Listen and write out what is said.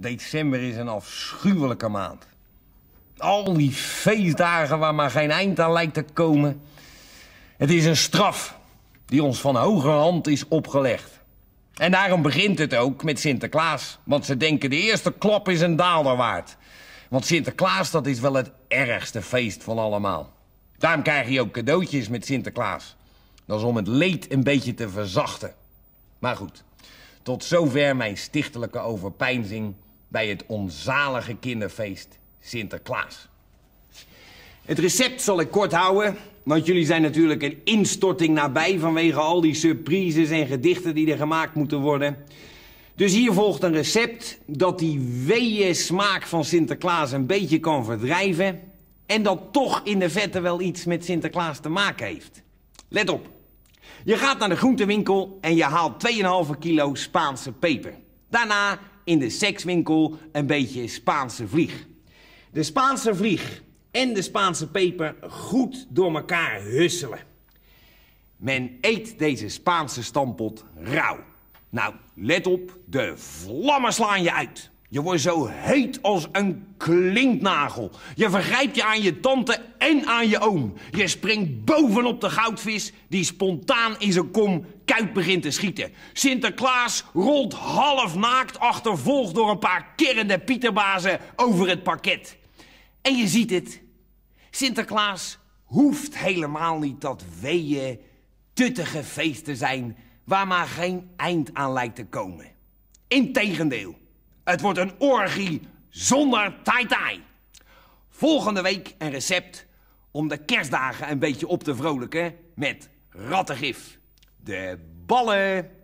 December is een afschuwelijke maand. Al die feestdagen waar maar geen eind aan lijkt te komen. Het is een straf die ons van hoger hand is opgelegd. En daarom begint het ook met Sinterklaas. Want ze denken de eerste klap is een daalder waard. Want Sinterklaas, dat is wel het ergste feest van allemaal. Daarom krijg je ook cadeautjes met Sinterklaas. Dat is om het leed een beetje te verzachten. Maar goed, tot zover mijn stichtelijke overpeinzing bij het onzalige kinderfeest Sinterklaas. Het recept zal ik kort houden, want jullie zijn natuurlijk een instorting nabij vanwege al die surprises en gedichten die er gemaakt moeten worden. Dus hier volgt een recept dat die weeën smaak van Sinterklaas een beetje kan verdrijven en dat toch in de vette wel iets met Sinterklaas te maken heeft. Let op. Je gaat naar de groentewinkel en je haalt 2,5 kilo Spaanse peper. Daarna in de sekswinkel een beetje Spaanse vlieg. De Spaanse vlieg en de Spaanse peper goed door elkaar husselen. Men eet deze Spaanse stampot rauw. Nou, let op, de vlammen slaan je uit. Je wordt zo heet als een klinknagel. Je vergrijpt je aan je tante en aan je oom. Je springt bovenop de goudvis die spontaan in zijn kom kuit begint te schieten. Sinterklaas rolt half naakt achtervolgd door een paar kerrende pieterbazen over het parket. En je ziet het. Sinterklaas hoeft helemaal niet dat weeën, tuttige feest te zijn... waar maar geen eind aan lijkt te komen. Integendeel. Het wordt een orgie zonder taai-taai. Volgende week een recept om de kerstdagen een beetje op te vrolijken met rattengif. De ballen.